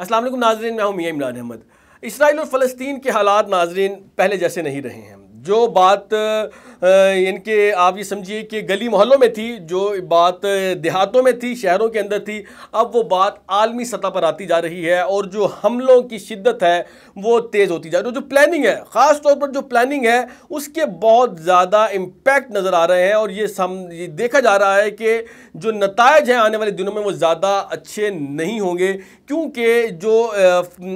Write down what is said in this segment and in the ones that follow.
असल नाजरन मैं हूँ मियाँ इमरान अहमद इसराइल और फ़लस्तीन के हालात नाजरन पहले जैसे नहीं रहे हैं जो बात इनके आप ये समझिए कि गली मोहल्लों में थी जो बात देहातों में थी शहरों के अंदर थी अब वो बात आलमी सतह पर आती जा रही है और जो हमलों की शिद्दत है वो तेज़ होती जा रही है जो प्लानिंग है ख़ास तौर पर जो प्लानिंग है उसके बहुत ज़्यादा इम्पैक्ट नज़र आ रहे हैं और ये सम ये देखा जा रहा है कि जो नतज हैं आने वाले दिनों में वो ज़्यादा अच्छे नहीं होंगे क्योंकि जो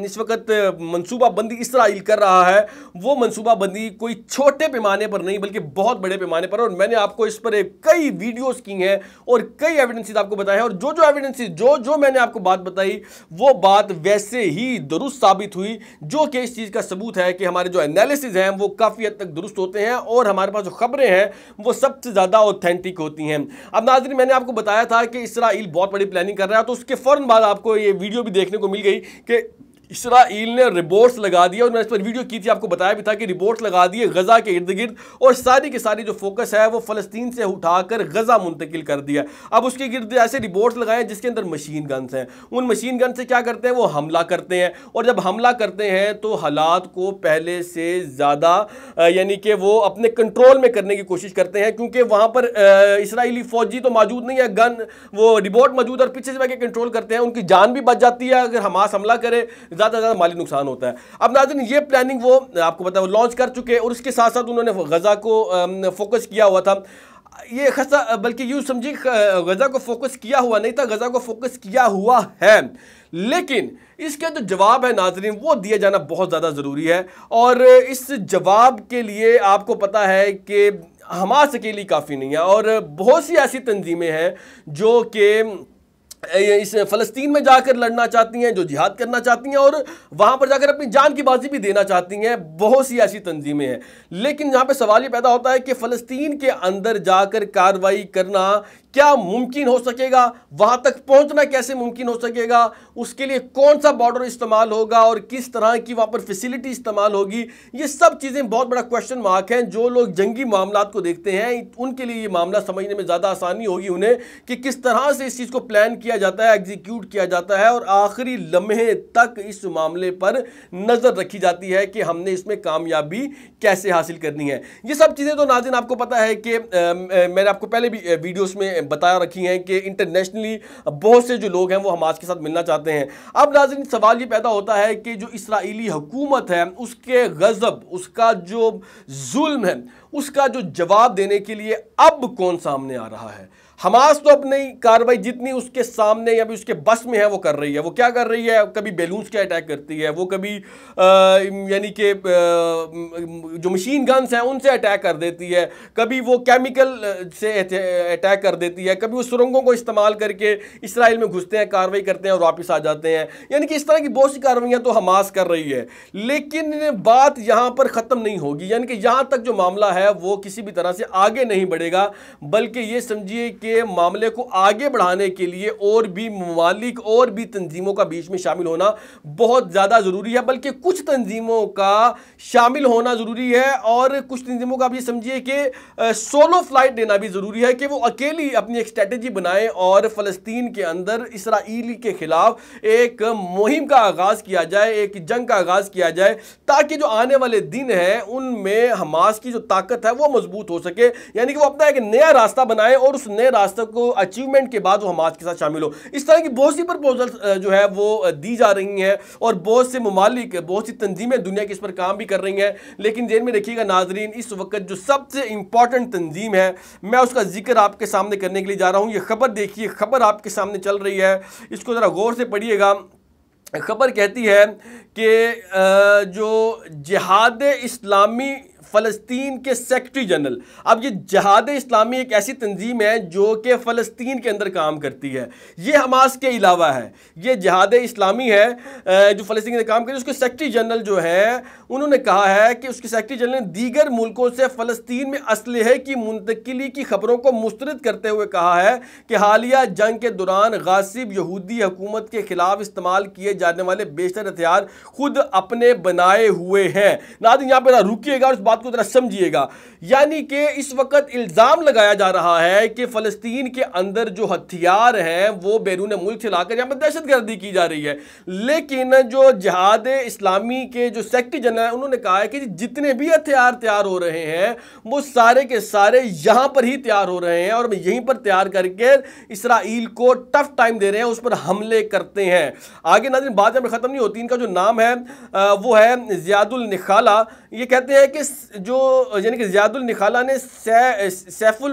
इस वक्त मनसूबाबंदी इसराइल कर रहा है वो मनसूबाबंदी कोई छोटे पैमाने पर नहीं बल्कि बहुत बड़े पैमाने पर और मैंने आपको इस पर कई वीडियोस की हैं और कई एविडेंसेस आपको बताए हैं और जो जो एविडेंसेस जो जो मैंने आपको बात बताई वो बात वैसे ही दुरुस्त साबित हुई जो कि इस चीज़ का सबूत है कि हमारे जो एनालिसिस हैं वो काफ़ी हद तक दुरुस्त होते हैं और हमारे पास जो खबरें हैं वो सबसे ज़्यादा ऑथेंटिक होती हैं अब नाजरी मैंने आपको बताया था कि इसराइल बहुत बड़ी प्लानिंग कर रहा है तो उसके फ़ौर बाद आपको ये वीडियो वीडियो भी देखने को मिल गई कि इसराइल ने रिबोट्स लगा दिए और मैंने इस पर वीडियो की थी आपको बताया भी था कि रिबोट्स लगा दिए गज़ा के इर्द गिर्द और सारी की सारी जो फोकस है वो फ़लस्तीन से उठाकर गज़ा मुंतकिल कर दिया अब उसके गिर्द ऐसे रिबोर्ट्स लगाए जिसके अंदर मशीन गन्स हैं उन मशीन गन से क्या करते हैं वो हमला करते हैं और जब हमला करते हैं तो हालात को पहले से ज़्यादा यानी कि वो अपने कंट्रोल में करने की कोशिश करते हैं क्योंकि वहाँ पर इसराइली फ़ौजी तो मौजूद नहीं है गन वो रिबोट मौजूद और पीछे से बैठे कंट्रोल करते हैं उनकी जान भी बच जाती है अगर हमास हमला करे ज़्यादा से ज़्यादा माली नुकसान होता है अब नाजन ये प्लानिंग वो आपको बताया वो लॉन्च कर चुके हैं और इसके साथ साथ उन्होंने गज़ा को फोकस किया हुआ था ये खासा बल्कि यूँ समझिए गज़ा को फोकस किया हुआ नहीं था गज़ा को फोकस किया हुआ है लेकिन इसका जो जवाब है नाजरीन वो दिया जाना बहुत ज़्यादा ज़रूरी है और इस जवाब के लिए आपको पता है कि हमास अकेली काफ़ी नहीं है और बहुत सी ऐसी तंजीमें हैं जो कि इस फ़लस्तीन में जाकर लड़ना चाहती हैं जो जिहाद करना चाहती हैं और वहाँ पर जाकर अपनी जान की बाजी भी देना चाहती हैं बहुत सी ऐसी तंजीमें हैं लेकिन यहाँ पे सवाल ये पैदा होता है कि फ़लस्तीन के अंदर जाकर कार्रवाई करना क्या मुमकिन हो सकेगा वहाँ तक पहुँचना कैसे मुमकिन हो सकेगा उसके लिए कौन सा बॉर्डर इस्तेमाल होगा और किस तरह की वहाँ पर फैसिलिटी इस्तेमाल होगी ये सब चीज़ें बहुत बड़ा क्वेश्चन मार्क हैं जो लोग जंगी मामला को देखते हैं उनके लिए ये मामला समझने में ज़्यादा आसानी होगी उन्हें कि किस तरह से इस चीज़ को प्लान किया किया जाता है एग्जीक्यूट किया जाता है और आखिरी लम्हे तक इस मामले पर नज़र रखी जाती है कि हमने इसमें कामयाबी कैसे हासिल करनी है ये सब चीज़ें तो नाजिन आपको पता है कि मैंने आपको पहले भी वीडियोस में बताया रखी हैं कि इंटरनेशनली बहुत से जो लोग हैं वो हमास के साथ मिलना चाहते हैं अब नाजिन सवाल ये पैदा होता है कि जो इसराइली हुकूमत है उसके गज़ब उसका जो जुल्म है उसका जो जवाब देने के लिए अब कौन सामने आ रहा है हमास तो अपनी कार्रवाई जितनी उसके सामने या भी उसके बस में है वो कर रही है वो क्या कर रही है कभी बेलून्स के अटैक करती है वो कभी यानी कि जो मशीन गन्स हैं उनसे अटैक कर देती है कभी वो केमिकल से अटैक कर देती है कभी वो सुरंगों को इस्तेमाल करके इसराइल में घुसते हैं कार्रवाई करते हैं और वापस आ जाते हैं यानी कि इस तरह की बहुत सी कार्रवाइयाँ तो हमास कर रही है लेकिन बात यहाँ पर ख़त्म नहीं होगी यानी कि यहाँ तक जो मामला है वो किसी भी तरह से आगे नहीं बढ़ेगा बल्कि ये समझिए कि के मामले को आगे बढ़ाने के लिए और भी ममालिक और भी तंजीमों का बीच में शामिल होना बहुत ज़्यादा ज़रूरी है बल्कि कुछ तंजीमों का शामिल होना ज़रूरी है और कुछ तंजीमों का भी समझिए कि सोलो फ्लाइट देना भी ज़रूरी है कि वो अकेली अपनी एक स्ट्रेटजी बनाएँ और फ़लस्तीन के अंदर इसराइली के ख़िलाफ़ एक मुहिम का आगाज़ किया जाए एक जंग का आगाज़ किया जाए ताकि जो आने वाले दिन हैं उनमें हमास की जो ताकत है वो मजबूत हो सके यानी कि वो अपना एक नया रास्ता बनाए और उस नए रास्ते को अचीवमेंट के बाद वो हमास के साथ शामिल हो इस तरह की बहुत सी प्रपोजल जो है वो दी जा रही हैं और बहुत से ममालिक बहुत सी तंजीमें दुनिया की इस पर काम भी कर रही हैं लेकिन जेन में देखिएगा नाजरीन इस वक्त जो सबसे इंपॉर्टेंट तंजीम है मैं उसका जिक्र आपके सामने करने के लिए जा रहा हूँ ये खबर देखिए खबर आपके सामने चल रही है इसको ज़रा गौर से पढ़िएगा खबर कहती है कि जो जहाद इस्लामी फ़लस्तीन के सेक्रेटरी जनरल अब ये जहाद इस्लामी एक ऐसी तंजीम है जो कि फ़लस्तीन के अंदर काम करती है ये हमास के अलावा है ये जहाद इस्लामी है जो फ़लस्तीन के काम है उसके सेक्रेटरी जनरल जो है उन्होंने कहा है कि उसके सेक्रेटरी जनरल ने दीगर मुल्कों से फ़लस्तीन में इसलहे की मुंतकली की खबरों को मुस्तरद करते हुए कहा है कि हालिया जंग के दौरान गासिब यहूदी हुकूमत के ख़िलाफ़ इस्तेमाल किए जाने वाले बेशतर हथियार खुद अपने बनाए हुए हैं नादिन यहाँ पर रुकी उस बात बात को ज़रा समझिएगा यानी कि इस वक्त इल्ज़ाम लगाया जा रहा है कि फ़लस्तीन के अंदर जो हथियार हैं वो बैरून मुल्क से लाकर यहाँ पर दहशत गर्दी की जा रही है लेकिन जो जहाद इस्लामी के जो सेक्रेटरी जनरल हैं उन्होंने कहा है कि जितने भी हथियार तैयार हो रहे हैं वो सारे के सारे यहाँ पर ही तैयार हो रहे हैं और यहीं पर तैयार करके इसराइल को टफ टाइम दे रहे हैं उस पर हमले करते हैं आगे नाजिन बात ख़त्म नहीं होती इनका जो नाम है वो है ज़ियादुल निखाला ये कहते हैं कि जो यानी कि ज़ियादुल निखाला ने सै, सैफुल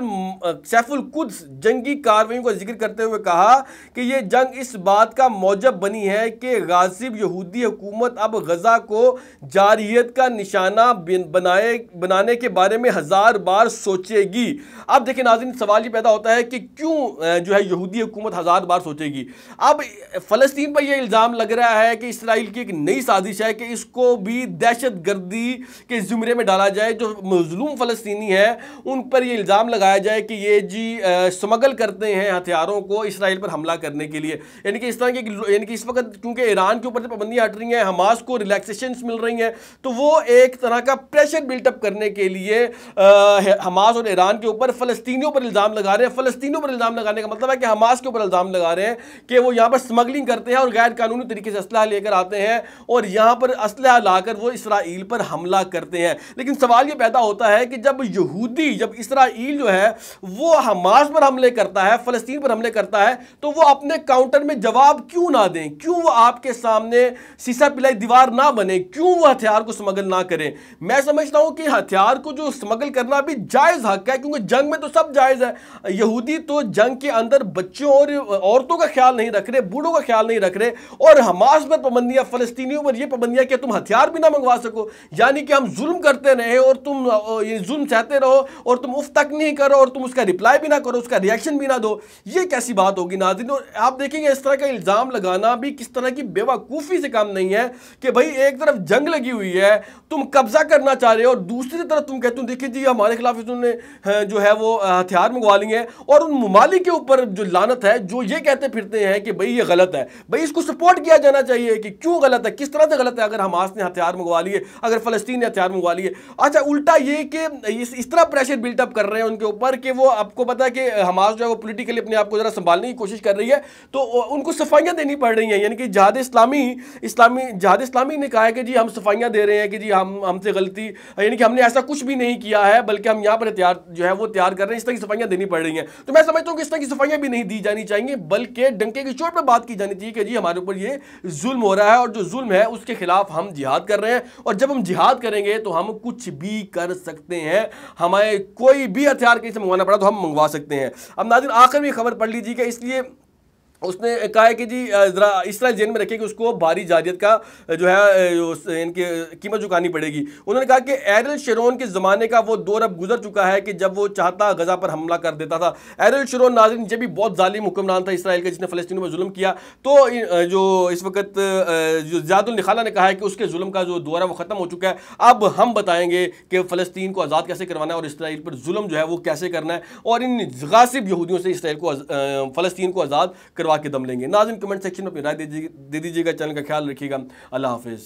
सैफुल कुद्स जंगी कार्रवाई का जिक्र करते हुए कहा कि ये जंग इस बात का मौजब बनी है कि गाजिब यहूदी हुकूमत अब गज़ा को जारियत का निशाना बनाए बनाने के बारे में हज़ार बार सोचेगी अब देखिए नाजिन सवाल ये पैदा होता है कि क्यों जो है यहूदी हुकूमत हज़ार बार सोचेगी अब फ़लस्तीन पर यह इल्ज़ाम लग रहा है कि इसराइल की एक नई साजिश है कि इसको भी दहशत गर्दी के ज़ुमरे में डाला कहा जाए जो मजलूम फ़लस्तनी है उन पर ये इल्ज़ाम लगाया जाए कि ये जी स्मगल करते हैं हथियारों को इसराइल पर हमला करने के लिए यानी कि इस तरह की यानी कि इस वक्त क्योंकि ईरान के ऊपर से पाबंदियाँ हट रही हैं हमास को रिलैक्सेशन मिल रही हैं तो वो एक तरह का प्रेशर बिल्टअप करने के लिए हमास और ईरान के ऊपर फ़लस्तियों पर इल्ज़ाम लगा रहे हैं फ़लस्तियों पर इल्ज़ाम लगाने का मतलब है कि हमास के ऊपर इल्ज़ाम लगा रहे हैं कि वो यहाँ पर स्मगलिंग करते हैं और गैर कानूनी तरीके से असलाह लेकर आते हैं और यहाँ पर असलाह लाकर वो इसराइल पर हमला करते हैं लेकिन लेकिन सवाल ये पैदा होता है कि जब यहूदी जब इसराइल जो है वो हमास पर हमले करता है फ़लस्तीन पर हमले करता है तो वो अपने काउंटर में जवाब क्यों ना दें क्यों वो आपके सामने सीसा पिलाई दीवार ना बने क्यों वो हथियार को स्मगल ना करें मैं समझता हूँ कि हथियार को जो स्मगल करना भी जायज़ हक है क्योंकि जंग में तो सब जायज़ है यहूदी तो जंग के अंदर बच्चों और औरतों का ख्याल नहीं रख रहे बूढ़ों का ख्याल नहीं रख रहे और हमास पर पाबंदियाँ फ़लस्तियों पर यह पाबंदियाँ कि तुम हथियार भी ना मंगवा सको यानी कि हम जुल्म करते रहे है और तुम ये जुल्म चाहते रहो और तुम उफ तक नहीं करो और तुम उसका रिप्लाई भी ना करो उसका रिएक्शन भी ना दो ये कैसी बात होगी नाजिन और आप देखेंगे इस तरह का इल्ज़ाम लगाना भी किस तरह की बेवकूफ़ी से काम नहीं है कि भाई एक तरफ जंग लगी हुई है तुम कब्ज़ा करना चाह रहे हो और दूसरी तरफ तुम कहते हो देखिए जी हमारे खिलाफ इन्होंने जो है वो हथियार मंगवा लिए हैं और उन ममालिक के ऊपर जो लानत है जो ये कहते फिरते हैं कि भाई ये गलत है भाई इसको सपोर्ट किया जाना चाहिए कि क्यों गलत है किस तरह से गलत है अगर हमास ने हथियार मंगवा लिए अगर फ़लस्तीन ने हथियार मंगवा लिए अच्छा उल्टा ये कि इस, इस तरह प्रेशर बिल्टअप कर रहे हैं उनके ऊपर कि वो आपको पता है कि हमास जो है वो पोलिटिकली अपने आप को ज़रा संभालने की कोशिश कर रही है तो उनको सफाइयाँ देनी पड़ रही हैं यानी कि जहाद इस्लामी इस्लामी जहाद इस्लामी ने कहा है कि जी हम सफाइयाँ दे रहे हैं कि जी हम हमसे गलती यानी कि हमने ऐसा कुछ भी नहीं किया है बल्कि हम यहाँ पर तैयार जो है वो तैयार कर रहे हैं इस तरह की सफाइयाँ देनी पड़ रही हैं तो मैं समझता हूँ कि इस तरह की सफाइयाँ भी नहीं दी जानी चाहिए बल्कि डंके की चोट पर बात की जानी चाहिए कि जी हमारे ऊपर ये जुल्म हो रहा है और जो जुल्म है उसके खिलाफ हम जिहाद कर रहे हैं और जब हम जिहाद करेंगे तो हम कुछ कुछ भी कर सकते हैं हमें कोई भी हथियार कहीं से मंगवाना पड़ा तो हम मंगवा सकते हैं अब नाजिन आखिर में खबर पढ़ लीजिएगा इसलिए उसने कहा है कि जी ज़रा इस तरह जेन में रखे कि उसको भारी जारियत का जो है इनकी कीमत चुकानी पड़ेगी उन्होंने कहा कि एरल शेरोन के ज़माने का वो दौर अब गुजर चुका है कि जब वो चाहता गज़ा पर हमला कर देता था एरल शरोन नाजन जब भी बहुत ालिम हुक्मरान था इसराइल का जिसने फ़लस्तियों पर जुल्म किया तो जो इस वक्त जो ज़ियादुलखाला ने कहा है कि उसके जुल्म का जो दौर है वो ख़त्म हो चुका है अब हम बताएँगे कि फ़लस्तीन को आज़ाद कैसे करवाना है और इसराइल पर जुल्म जो है वो कैसे करना है और इन गासिब यहूदियों से इसराइल को फ़लस्तीन को आज़ाद करवा के दम लेंगे नाजिन कमेंट सेक्शन में अपनी राय दे दीजिएगा चैनल का ख्याल रखिएगा अल्लाह हाफिज़